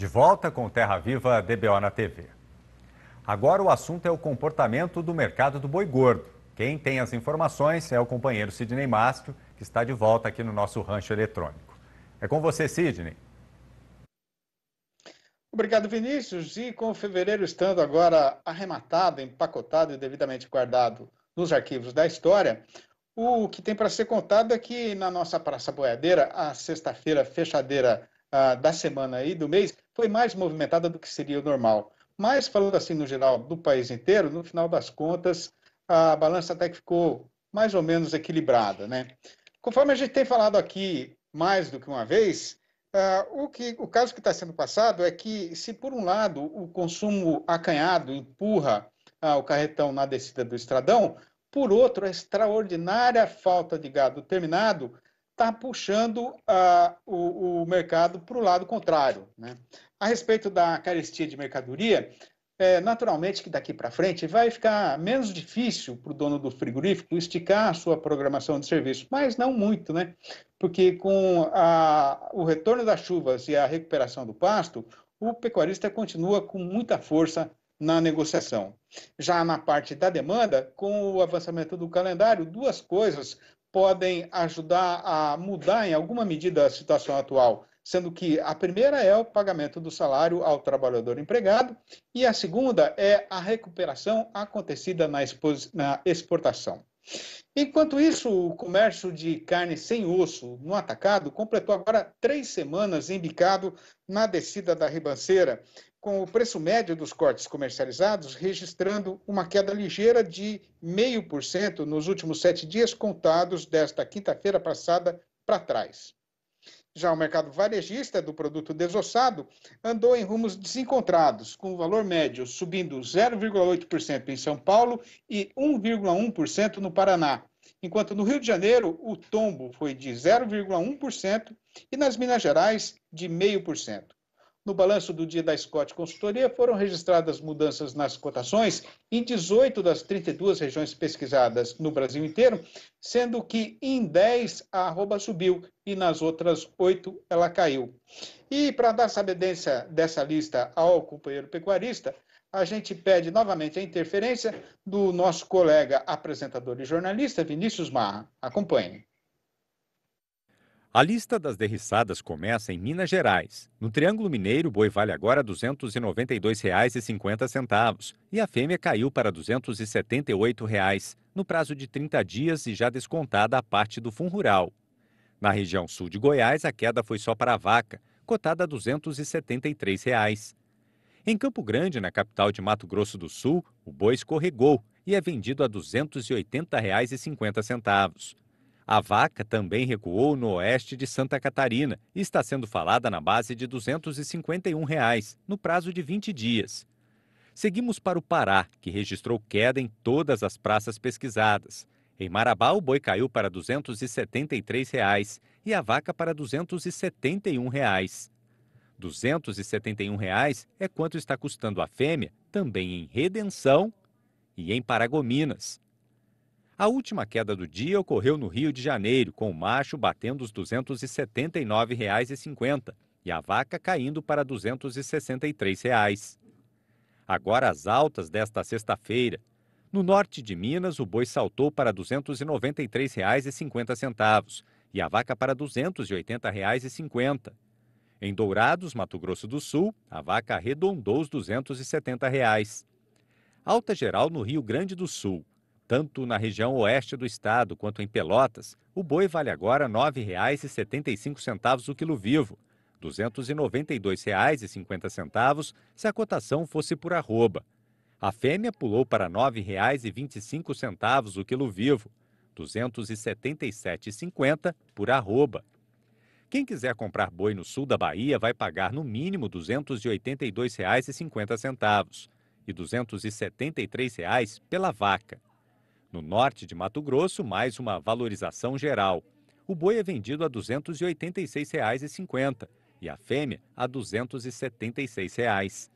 De volta com Terra Viva DBO na TV. Agora o assunto é o comportamento do mercado do boi gordo. Quem tem as informações é o companheiro Sidney Mastro, que está de volta aqui no nosso rancho eletrônico. É com você, Sidney. Obrigado, Vinícius. E com fevereiro estando agora arrematado, empacotado e devidamente guardado nos arquivos da história, o que tem para ser contado é que na nossa Praça Boiadeira, a sexta-feira fechadeira ah, da semana e do mês, foi mais movimentada do que seria o normal. Mas, falando assim no geral do país inteiro, no final das contas, a balança até que ficou mais ou menos equilibrada. Né? Conforme a gente tem falado aqui mais do que uma vez, uh, o, que, o caso que está sendo passado é que, se por um lado o consumo acanhado empurra uh, o carretão na descida do estradão, por outro, a extraordinária falta de gado terminado está puxando ah, o, o, mercado para o lado contrário. Né? A respeito da carestia de mercadoria, é, naturalmente que daqui para frente vai ficar menos difícil para o dono do frigorífico esticar a sua programação de serviço, mas não muito, né? Porque com a, o retorno das chuvas e a recuperação do pasto, o pecuarista continua com muita força na negociação. Já na parte da demanda, com o avançamento do calendário, duas coisas podem ajudar a mudar em alguma medida a situação atual, sendo que a primeira é o pagamento do salário ao trabalhador empregado e a segunda é a recuperação acontecida na, na exportação. Enquanto isso, o comércio de carne sem osso no atacado completou agora três semanas embicado na descida da ribanceira, com o preço médio dos cortes comercializados registrando uma queda ligeira de 0,5% nos últimos sete dias contados desta quinta-feira passada para trás. Já o mercado varejista do produto desossado andou em rumos desencontrados, com o valor médio subindo 0,8% em São Paulo e 1,1% no Paraná, enquanto no Rio de Janeiro o tombo foi de 0,1% e nas Minas Gerais de 0,5%. No balanço do dia da Scott Consultoria, foram registradas mudanças nas cotações em 18 das 32 regiões pesquisadas no Brasil inteiro, sendo que em 10 a arroba subiu e nas outras 8 ela caiu. E para dar sabedência dessa lista ao companheiro pecuarista, a gente pede novamente a interferência do nosso colega apresentador e jornalista Vinícius Marra. Acompanhe. A lista das derriçadas começa em Minas Gerais. No Triângulo Mineiro, o boi vale agora R$ 292,50 e a fêmea caiu para R$ 278, reais, no prazo de 30 dias e já descontada a parte do fundo rural. Na região sul de Goiás, a queda foi só para a vaca, cotada a R$ 273. Reais. Em Campo Grande, na capital de Mato Grosso do Sul, o boi escorregou e é vendido a R$ 280,50. A vaca também recuou no oeste de Santa Catarina e está sendo falada na base de R$ 251, reais, no prazo de 20 dias. Seguimos para o Pará, que registrou queda em todas as praças pesquisadas. Em Marabá, o boi caiu para R$ 273 reais, e a vaca para R$ 271. Reais. R$ 271 reais é quanto está custando a fêmea, também em Redenção e em Paragominas. A última queda do dia ocorreu no Rio de Janeiro, com o macho batendo os R$ 279,50 e a vaca caindo para R$ 263. Reais. Agora as altas desta sexta-feira. No norte de Minas, o boi saltou para R$ 293,50 e a vaca para R$ 280,50. Em Dourados, Mato Grosso do Sul, a vaca arredondou os R$ 270. Reais. Alta geral no Rio Grande do Sul. Tanto na região oeste do estado quanto em Pelotas, o boi vale agora R$ 9,75 o quilo vivo, R$ 292,50 se a cotação fosse por arroba. A fêmea pulou para R$ 9,25 o quilo vivo, R$ 277,50 por arroba. Quem quiser comprar boi no sul da Bahia vai pagar no mínimo R$ 282,50 e R$ 273 reais pela vaca. No norte de Mato Grosso, mais uma valorização geral. O boi é vendido a R$ 286,50 e a fêmea a R$ 276. Reais.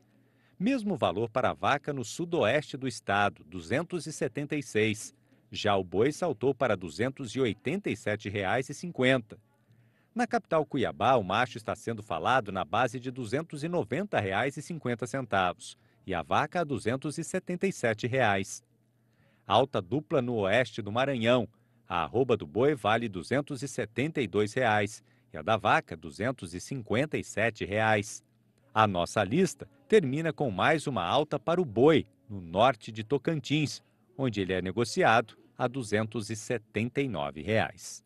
Mesmo valor para a vaca no sudoeste do estado, R$ 276. Já o boi saltou para R$ 287,50. Na capital Cuiabá, o macho está sendo falado na base de R$ 290,50 e a vaca a R$ 277. Reais alta dupla no oeste do Maranhão. A arroba do boi vale R$ 272 reais, e a da vaca R$ 257. Reais. A nossa lista termina com mais uma alta para o boi, no norte de Tocantins, onde ele é negociado a R$ 279. Reais.